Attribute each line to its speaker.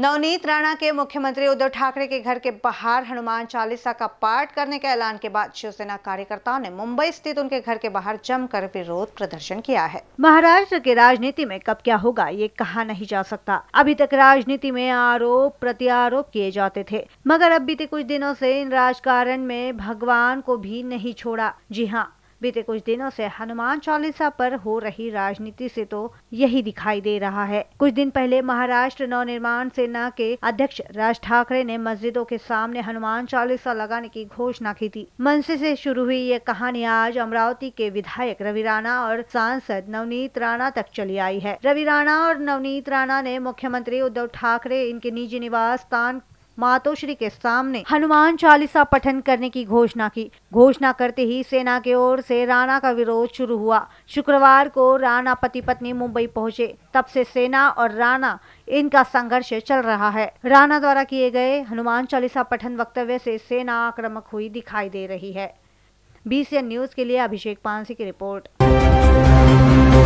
Speaker 1: नवनीत राणा के मुख्यमंत्री उद्धव ठाकरे के घर के बाहर हनुमान चालीसा का पाठ करने के ऐलान के बाद शिवसेना कार्यकर्ताओं ने मुंबई स्थित उनके घर के बाहर जमकर विरोध प्रदर्शन किया है महाराष्ट्र के राजनीति में कब क्या होगा ये कहा नहीं जा सकता अभी तक राजनीति में आरोप प्रत्यारोप किए जाते थे मगर अब बीते कुछ दिनों ऐसी इन राजकारण में भगवान को भी नहीं छोड़ा जी हाँ बीते कुछ दिनों से हनुमान चालीसा पर हो रही राजनीति से तो यही दिखाई दे रहा है कुछ दिन पहले महाराष्ट्र नवनिर्माण सेना के अध्यक्ष राज ठाकरे ने मस्जिदों के सामने हनुमान चालीसा लगाने की घोषणा की थी मनसे से शुरू हुई ये कहानी आज अमरावती के विधायक रवि राणा और सांसद नवनीत राणा तक चली आई है रवि राणा और नवनीत राणा ने मुख्यमंत्री उद्धव ठाकरे इनके निजी निवास स्थान मातोश्री के सामने हनुमान चालीसा पठन करने की घोषणा की घोषणा करते ही सेना के ओर से राणा का विरोध शुरू हुआ शुक्रवार को राणा पति पत्नी मुंबई पहुंचे तब से सेना और राणा इनका संघर्ष चल रहा है राणा द्वारा किए गए हनुमान चालीसा पठन वक्तव्य से सेना आक्रमक हुई दिखाई दे रही है बीसीएन न्यूज के लिए अभिषेक पानसी की रिपोर्ट